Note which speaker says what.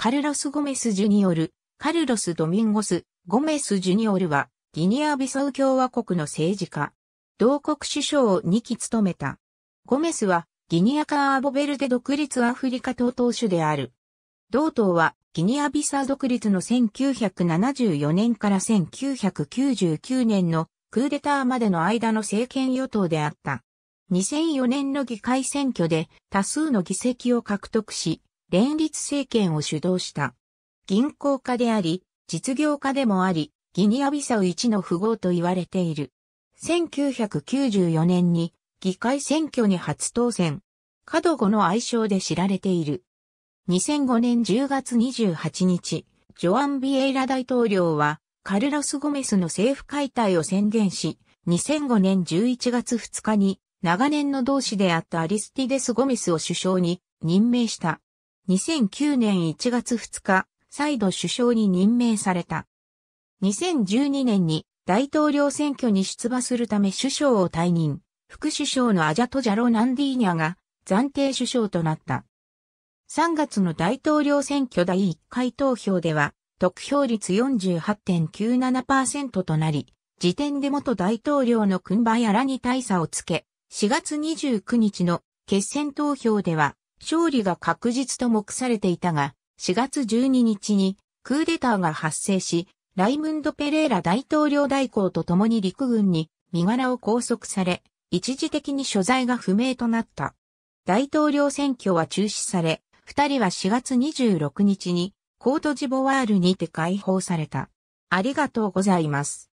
Speaker 1: カルロス・ゴメス・ジュニオル、カルロス・ドミンゴス・ゴメス・ジュニオルは、ギニア・ビサウ共和国の政治家。同国首相を2期務めた。ゴメスは、ギニアカーボベルデ独立アフリカ党党首である。同党は、ギニアビサ独立の1974年から1999年のクーデターまでの間の政権与党であった。2004年の議会選挙で多数の議席を獲得し、連立政権を主導した。銀行家であり、実業家でもあり、ギニアビサウ一の富豪と言われている。1994年に議会選挙に初当選。カドゴの愛称で知られている。2005年10月28日、ジョアン・ビエイラ大統領は、カルラス・ゴメスの政府解体を宣言し、2005年11月2日に、長年の同志であったアリスティデス・ゴメスを首相に任命した。2009年1月2日、再度首相に任命された。2012年に大統領選挙に出馬するため首相を退任。副首相のアジャトジャロ・ナンディーニャが暫定首相となった。3月の大統領選挙第1回投票では、得票率48.97%となり、時点で元大統領のクンバヤラに大差をつけ、4月29日の決選投票では勝利が確実と目されていたが、4月12日にクーデターが発生し、ライムンド・ペレーラ大統領代行と共に陸軍に身柄を拘束され、一時的に所在が不明となった。大統領選挙は中止され、二人は4月26日にコートジボワールにて解放された。ありがとうございます。